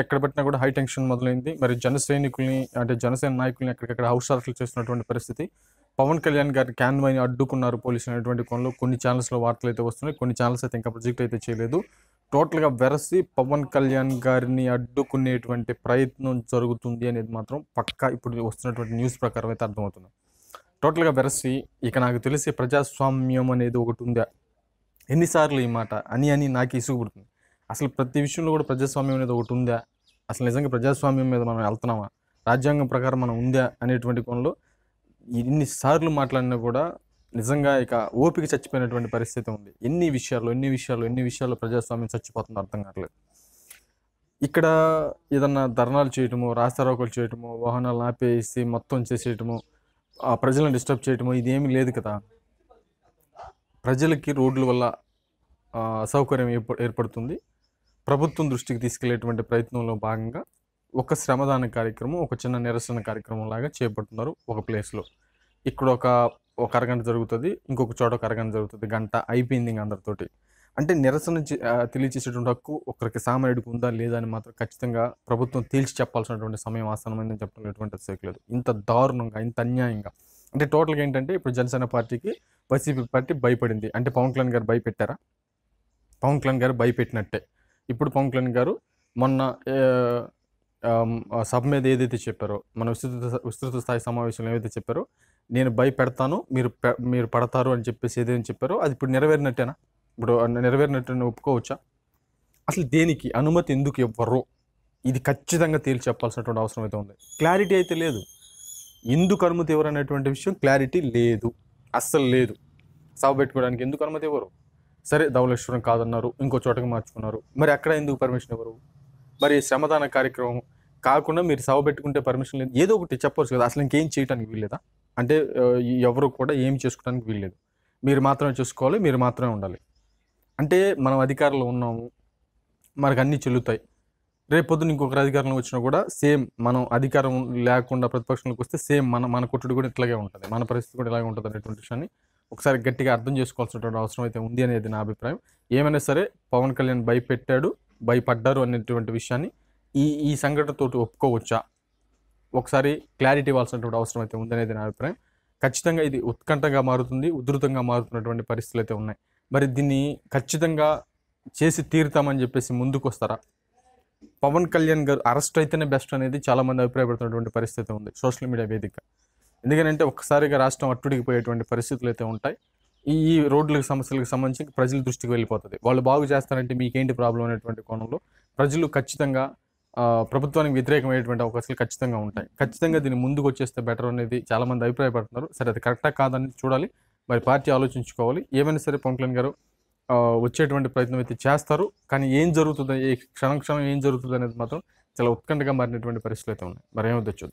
ఎక్కడ పెట్టినా కూడా హై టెన్షన్ మొదలైంది మరి జన సైనికుల్ని అంటే జనసేన నాయకుల్ని ఎక్కడికక్కడ హౌస్ అరెస్టులు చేస్తున్నటువంటి పరిస్థితి పవన్ కళ్యాణ్ గారి క్యాన్వైని అడ్డుకున్నారు పోలీసు అనేటువంటి కోణంలో కొన్ని ఛానల్స్లో వార్తలు అయితే వస్తున్నాయి కొన్ని ఛానల్స్ అయితే ఇంకా ప్రొజెక్ట్ అయితే చేయలేదు టోటల్గా వెరసి పవన్ కళ్యాణ్ గారిని అడ్డుకునేటువంటి ప్రయత్నం జరుగుతుంది అనేది మాత్రం పక్కా ఇప్పుడు వస్తున్నటువంటి న్యూస్ ప్రకారం అయితే అర్థమవుతుంది టోటల్గా వెరసి ఇక నాకు తెలిసి ప్రజాస్వామ్యం అనేది ఒకటి ఉందా ఎన్నిసార్లు ఈ మాట అని అని నాకు ఇసుగుపడుతుంది అసలు ప్రతి విషయంలో కూడా ప్రజాస్వామ్యం అనేది ఒకటి ఉందా అసలు నిజంగా ప్రజాస్వామ్యం మీద మనం వెళ్తున్నామా రాజ్యాంగం ప్రకారం మనం ఉందా అనేటువంటి కోణంలో ఎన్నిసార్లు మాట్లాడినా కూడా నిజంగా ఇక ఓపిక చచ్చిపోయినటువంటి పరిస్థితి ఉంది ఎన్ని విషయాల్లో ఎన్ని విషయాల్లో ఎన్ని విషయాల్లో ప్రజాస్వామ్యం చచ్చిపోతుందో అర్థం కావట్లేదు ఇక్కడ ఏదన్నా ధర్నాలు చేయటము రాస్తారోకలు చేయటము వాహనాలు ఆపేసి మొత్తం చేసేయటము ఆ ప్రజలను డిస్టర్బ్ చేయటము ఇదేమీ లేదు కదా ప్రజలకి రోడ్ల వల్ల ఏర్ప ఏర్పడుతుంది ప్రభుత్వం దృష్టికి తీసుకెళ్లేటువంటి ప్రయత్నంలో భాగంగా ఒక శ్రమదాన కార్యక్రమం ఒక చిన్న నిరసన కార్యక్రమం లాగా చేపడుతున్నారు ఒక ప్లేస్లో ఇక్కడ ఒక ఒక అరగంట జరుగుతుంది ఇంకొక చోట ఒక అరగంట జరుగుతుంది గంట అయిపోయింది ఇంక అందరితోటి అంటే నిరసన తెలియచేసేటువంటి హక్కు ఒకరికి సామాన్యుడికి ఉందా లేదా అని మాత్రం ఖచ్చితంగా ప్రభుత్వం తేల్చి చెప్పాల్సినటువంటి సమయం ఆసనమైందని చెప్పడం ఎటువంటి లేదు ఇంత దారుణంగా ఇంత అన్యాయంగా అంటే టోటల్గా ఏంటంటే ఇప్పుడు జనసేన పార్టీకి వైసీపీ పార్టీ భయపడింది అంటే పవన్ కళ్యాణ్ గారు భయపెట్టారా పవన్ కళ్యాణ్ గారు భయపెట్టినట్టే ఇప్పుడు పవన్ కళ్యాణ్ గారు మొన్న సభ మీద ఏదైతే చెప్పారో మన విస్తృత విస్తృత స్థాయి సమావేశంలో ఏదైతే చెప్పారో నేను భయపెడతాను మీరు మీరు పడతారు అని చెప్పేసి ఏదైనా చెప్పారో అది ఇప్పుడు నెరవేరినట్టేనా ఇప్పుడు నెరవేరినట్టు ఒప్పుకోవచ్చా అసలు దేనికి అనుమతి ఎందుకు ఇవ్వరు ఇది ఖచ్చితంగా తేల్చి చెప్పాల్సినటువంటి అవసరం అయితే ఉంది క్లారిటీ అయితే లేదు ఎందుకు అనుమతి ఇవ్వరు అనేటువంటి విషయం క్లారిటీ లేదు అస్సలు లేదు సభ పెట్టుకోవడానికి ఎందుకు అనుమతి ఇవ్వరు సరే ధవళేశ్వరం కాదన్నారు ఇంకో చోటకి మార్చుకున్నారు మరి అక్కడ ఎందుకు పర్మిషన్ ఇవ్వరు మరి శ్రమదాన కార్యక్రమం కాకుండా మీరు సభ పెట్టుకుంటే పర్మిషన్ లేదు ఏదో ఒకటి చెప్పవచ్చు కదా అసలు ఇంకేం చేయడానికి వీల్లేదా అంటే ఎవరు కూడా ఏం చేసుకోవడానికి వీల్లేదు మీరు మాత్రమే చూసుకోవాలి మీరు మాత్రమే ఉండాలి అంటే మనం అధికారంలో ఉన్నాము మనకు అన్నీ చెల్లుతాయి రేపు పొద్దున ఇంకొకరు అధికారంలో వచ్చినా కూడా సేమ్ మనం అధికారం లేకుండా ప్రతిపక్షంలోకి వస్తే సేమ్ మన మన కొట్టుడు కూడా ఇట్లాగే ఉంటుంది మన పరిస్థితి కూడా ఇలాగే ఉంటుంది అనేటువంటి విషయాన్ని ఒకసారి గట్టిగా అర్థం చేసుకోవాల్సినటువంటి అవసరం అయితే ఉంది అనేది నా అభిప్రాయం ఏమైనా సరే పవన్ కళ్యాణ్ భయపెట్టాడు భయపడ్డారు అనేటువంటి విషయాన్ని ఈ ఈ సంఘటనతో ఒప్పుకోవచ్చా ఒకసారి క్లారిటీ ఇవ్వాల్సినటువంటి అవసరం అయితే ఉందనేది నా అభిప్రాయం ఖచ్చితంగా ఇది ఉత్కంఠంగా మారుతుంది ఉధృతంగా మారుతున్నటువంటి పరిస్థితులు అయితే ఉన్నాయి మరి దీన్ని ఖచ్చితంగా చేసి తీరుతామని చెప్పేసి ముందుకు వస్తారా పవన్ కళ్యాణ్ గారు అరెస్ట్ అయితేనే బెస్ట్ అనేది చాలామంది అభిప్రాయపడుతున్నటువంటి పరిస్థితి ఉంది సోషల్ మీడియా వేదిక ఎందుకంటే ఒక్కసారిగా రాష్ట్రం అట్టుడికి పోయేటువంటి పరిస్థితులు అయితే ఉంటాయి ఈ ఈ రోడ్లకు సమస్యలకు సంబంధించి ప్రజల దృష్టికి వెళ్ళిపోతుంది వాళ్ళు బాగు చేస్తారంటే మీకేంటి ప్రాబ్లం అనేటువంటి కోణంలో ప్రజలు ఖచ్చితంగా ప్రభుత్వానికి వ్యతిరేకమైనటువంటి అవకాశాలు ఖచ్చితంగా ఉంటాయి ఖచ్చితంగా దీన్ని ముందుకు వచ్చేస్తే బెటర్ అనేది చాలామంది అభిప్రాయపడుతున్నారు సరే అది కరెక్టా కాదని చూడాలి మరి పార్టీ ఆలోచించుకోవాలి ఏమైనా సరే పవన్ కళ్యాణ్ గారు వచ్చేటువంటి ప్రయత్నం అయితే చేస్తారు కానీ ఏం జరుగుతుంది ఏ క్షణం క్షణం ఏం జరుగుతుంది అనేది మాత్రం చాలా ఉత్కంఠగా మారినటువంటి పరిస్థితులు అయితే ఉన్నాయి మరి ఏమవుతుంది